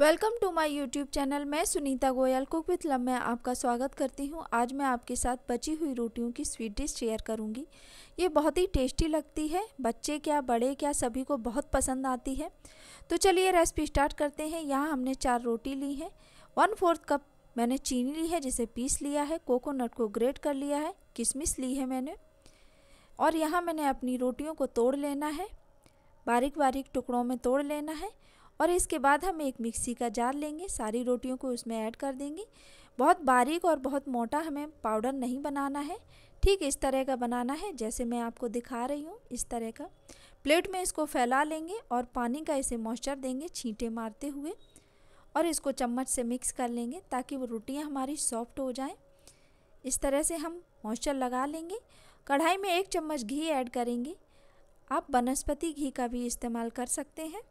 welcome to my YouTube channel मैं Sunita Goyal cook with love मैं आपका स्वागत करती हूँ आज मैं आपके साथ बची हुई रोटियों की स्वीट डिश शेयर करूँगी ये बहुत ही टेस्टी लगती है बच्चे क्या बड़े क्या सभी को बहुत पसंद आती है तो चलिए रेसिपी स्टार्ट करते हैं यहाँ हमने चार रोटी ली है वन फोर्थ कप मैंने चीनी ली है जिसे पीस लिया है कोकोनट को ग्रेट कर लिया है किशमिश ली है मैंने और यहाँ मैंने अपनी रोटियों को तोड़ लेना है बारीक बारीक टुकड़ों में तोड़ लेना है और इसके बाद हम एक मिक्सी का जार लेंगे सारी रोटियों को उसमें ऐड कर देंगे बहुत बारीक और बहुत मोटा हमें पाउडर नहीं बनाना है ठीक इस तरह का बनाना है जैसे मैं आपको दिखा रही हूँ इस तरह का प्लेट में इसको फैला लेंगे और पानी का इसे मॉइस्चर देंगे छींटे मारते हुए और इसको चम्मच से मिक्स कर लेंगे ताकि वो रोटियाँ हमारी सॉफ्ट हो जाएं इस तरह से हम मॉइस्चर लगा लेंगे कढ़ाई में एक चम्मच घी ऐड करेंगे आप बनस्पति घी का भी इस्तेमाल कर सकते हैं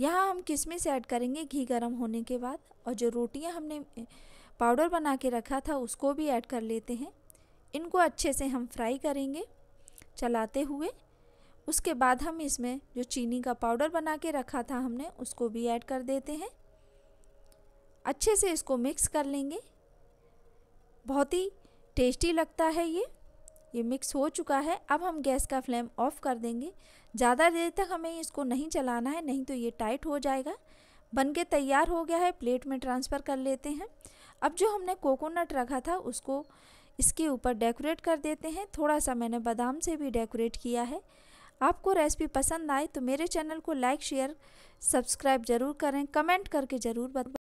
यहाँ हम किशमिश ऐड करेंगे घी गर्म होने के बाद और जो रोटियाँ हमने पाउडर बना के रखा था उसको भी ऐड कर लेते हैं इनको अच्छे से हम फ्राई करेंगे चलाते हुए उसके बाद हम इसमें जो चीनी का पाउडर बना के रखा था हमने उसको भी ऐड कर देते हैं अच्छे से इसको मिक्स कर लेंगे बहुत ही टेस्टी लगता है ये ये मिक्स हो चुका है अब हम गैस का फ्लेम ऑफ कर देंगे ज़्यादा देर तक हमें इसको नहीं चलाना है नहीं तो ये टाइट हो जाएगा बन के तैयार हो गया है प्लेट में ट्रांसफ़र कर लेते हैं अब जो हमने कोकोनट रखा था उसको इसके ऊपर डेकोरेट कर देते हैं थोड़ा सा मैंने बादाम से भी डेकोरेट किया है आपको रेसिपी पसंद आए तो मेरे चैनल को लाइक शेयर सब्सक्राइब ज़रूर करें कमेंट करके ज़रूर बता